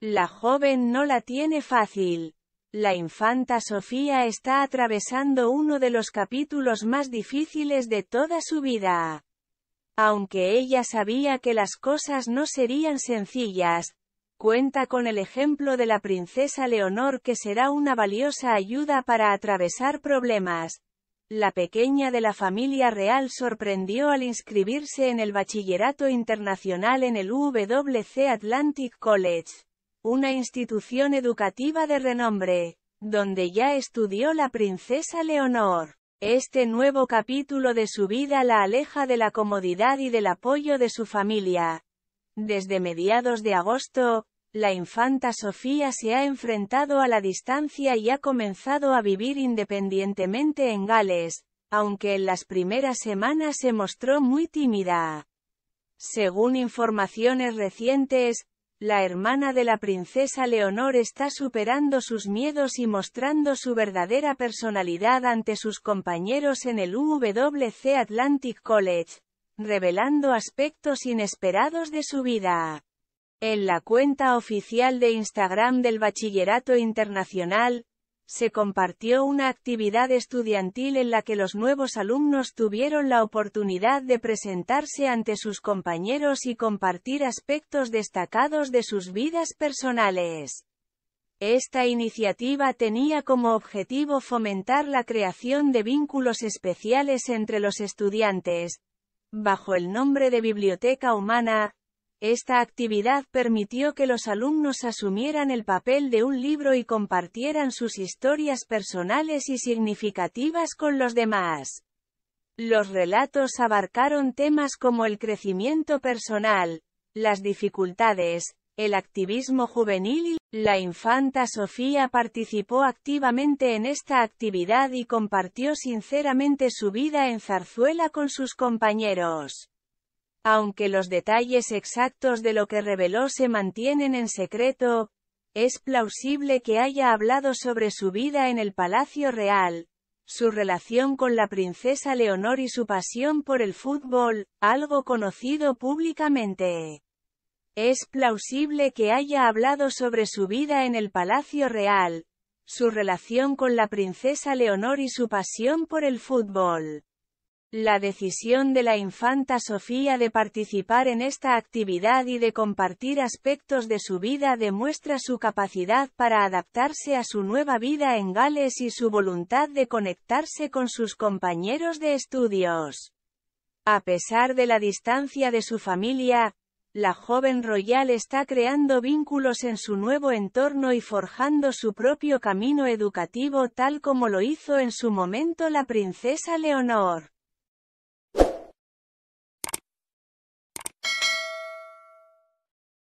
La joven no la tiene fácil. La infanta Sofía está atravesando uno de los capítulos más difíciles de toda su vida. Aunque ella sabía que las cosas no serían sencillas, cuenta con el ejemplo de la princesa Leonor que será una valiosa ayuda para atravesar problemas. La pequeña de la familia real sorprendió al inscribirse en el bachillerato internacional en el WC Atlantic College una institución educativa de renombre, donde ya estudió la princesa Leonor. Este nuevo capítulo de su vida la aleja de la comodidad y del apoyo de su familia. Desde mediados de agosto, la infanta Sofía se ha enfrentado a la distancia y ha comenzado a vivir independientemente en Gales, aunque en las primeras semanas se mostró muy tímida. Según informaciones recientes, la hermana de la princesa Leonor está superando sus miedos y mostrando su verdadera personalidad ante sus compañeros en el UWC Atlantic College, revelando aspectos inesperados de su vida. En la cuenta oficial de Instagram del Bachillerato Internacional, se compartió una actividad estudiantil en la que los nuevos alumnos tuvieron la oportunidad de presentarse ante sus compañeros y compartir aspectos destacados de sus vidas personales. Esta iniciativa tenía como objetivo fomentar la creación de vínculos especiales entre los estudiantes, bajo el nombre de Biblioteca Humana, esta actividad permitió que los alumnos asumieran el papel de un libro y compartieran sus historias personales y significativas con los demás. Los relatos abarcaron temas como el crecimiento personal, las dificultades, el activismo juvenil y la infanta Sofía participó activamente en esta actividad y compartió sinceramente su vida en Zarzuela con sus compañeros. Aunque los detalles exactos de lo que reveló se mantienen en secreto, es plausible que haya hablado sobre su vida en el Palacio Real, su relación con la princesa Leonor y su pasión por el fútbol, algo conocido públicamente. Es plausible que haya hablado sobre su vida en el Palacio Real, su relación con la princesa Leonor y su pasión por el fútbol. La decisión de la infanta Sofía de participar en esta actividad y de compartir aspectos de su vida demuestra su capacidad para adaptarse a su nueva vida en Gales y su voluntad de conectarse con sus compañeros de estudios. A pesar de la distancia de su familia, la joven royal está creando vínculos en su nuevo entorno y forjando su propio camino educativo tal como lo hizo en su momento la princesa Leonor.